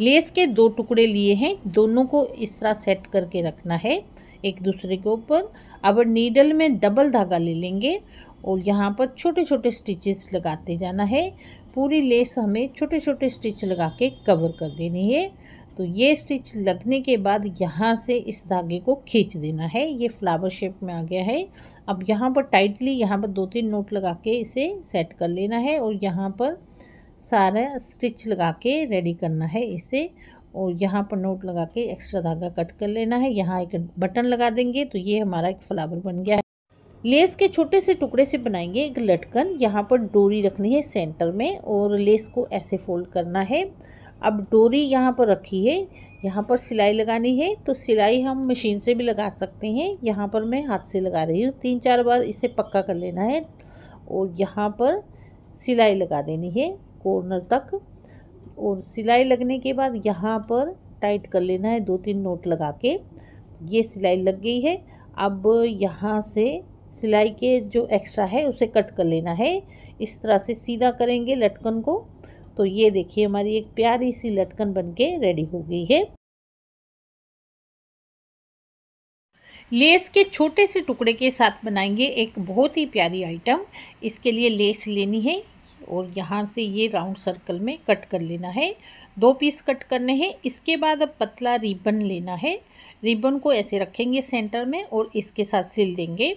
less के दो टुकड़े लिए हैं दोनों को इस तरह सेट करके रखना है एक दूसरे के ऊपर अब नीडल में डबल धागा ले लेंगे और यहाँ पर छोटे छोटे स्टिचेस लगाते जाना है पूरी लेस हमें छोटे छोटे स्टिच लगा के कवर कर देनी है तो ये स्टिच लगने के बाद यहाँ से इस धागे को खींच देना है ये फ्लावर शेप में आ गया है अब यहाँ पर टाइटली यहाँ पर दो तीन नोट लगा के इसे सेट कर लेना है और यहाँ पर सारा स्टिच लगा के रेडी करना है इसे और यहाँ पर नोट लगा के एक्स्ट्रा धागा कट कर लेना है यहाँ एक बटन लगा देंगे तो ये हमारा एक फ्लावर बन गया है लेस के छोटे से टुकड़े से बनाएंगे एक लटकन यहाँ पर डोरी रखनी है सेंटर में और लेस को ऐसे फोल्ड करना है अब डोरी यहाँ पर रखी है यहाँ पर सिलाई लगानी है तो सिलाई हम मशीन से भी लगा सकते हैं यहाँ पर मैं हाथ से लगा रही हूँ तीन चार बार इसे पक्का कर लेना है और यहाँ पर सिलाई लगा देनी है कॉर्नर तक और सिलाई लगने के बाद यहाँ पर टाइट कर लेना है दो तीन नोट लगा के ये सिलाई लग गई है अब यहाँ से सिलाई के जो एक्स्ट्रा है उसे कट कर लेना है इस तरह से सीधा करेंगे लटकन को तो ये देखिए हमारी एक प्यारी सी लटकन बन के रेडी हो गई है लेस के छोटे से टुकड़े के साथ बनाएंगे एक बहुत ही प्यारी आइटम इसके लिए लेस लेनी है और यहाँ से ये राउंड सर्कल में कट कर लेना है दो पीस कट करने हैं इसके बाद अब पतला रिबन लेना है रिबन को ऐसे रखेंगे सेंटर में और इसके साथ सिल देंगे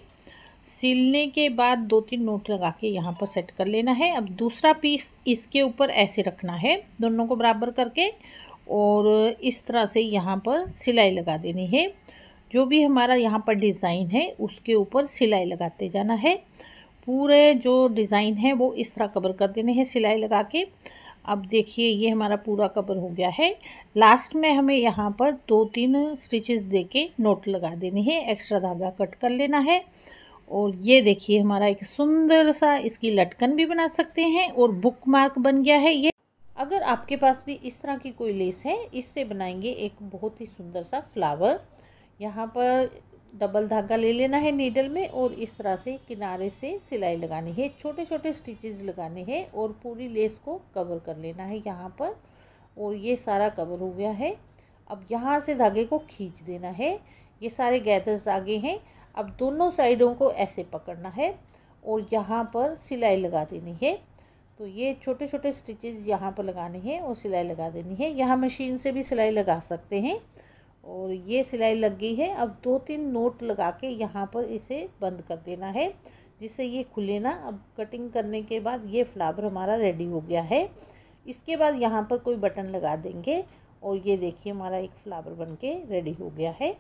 सिलने के बाद दो तीन नोट लगा के यहाँ पर सेट कर लेना है अब दूसरा पीस इसके ऊपर ऐसे रखना है दोनों को बराबर करके और इस तरह से यहाँ पर सिलाई लगा देनी है जो भी हमारा यहाँ पर डिज़ाइन है उसके ऊपर सिलाई लगाते जाना है पूरे जो डिज़ाइन है वो इस तरह कवर कर देने हैं सिलाई लगा के अब देखिए ये हमारा पूरा कवर हो गया है लास्ट में हमें यहाँ पर दो तीन स्टिचेस दे के नोट लगा देने हैं एक्स्ट्रा धागा कट कर लेना है और ये देखिए हमारा एक सुंदर सा इसकी लटकन भी बना सकते हैं और बुक मार्क बन गया है ये अगर आपके पास भी इस तरह की कोई लेस है इससे बनाएंगे एक बहुत ही सुंदर सा फ्लावर यहाँ पर डबल धागा ले लेना है नीडल में और इस तरह से किनारे से सिलाई लगानी है छोटे छोटे स्टिचेस लगाने हैं और पूरी लेस को कवर कर लेना है यहाँ पर और ये सारा कवर हो गया है अब यहाँ से धागे को खींच देना है ये सारे गैदर्स धागे हैं अब दोनों साइडों को ऐसे पकड़ना है और यहाँ पर सिलाई लगा देनी है तो ये छोटे छोटे स्टिचेज यहाँ पर लगाने हैं और सिलाई लगा देनी है यहाँ मशीन से भी सिलाई लगा सकते हैं और ये सिलाई लग गई है अब दो तीन नोट लगा के यहाँ पर इसे बंद कर देना है जिससे ये खुले ना अब कटिंग करने के बाद ये फ्लावर हमारा रेडी हो गया है इसके बाद यहाँ पर कोई बटन लगा देंगे और ये देखिए हमारा एक फ्लावर बन के रेडी हो गया है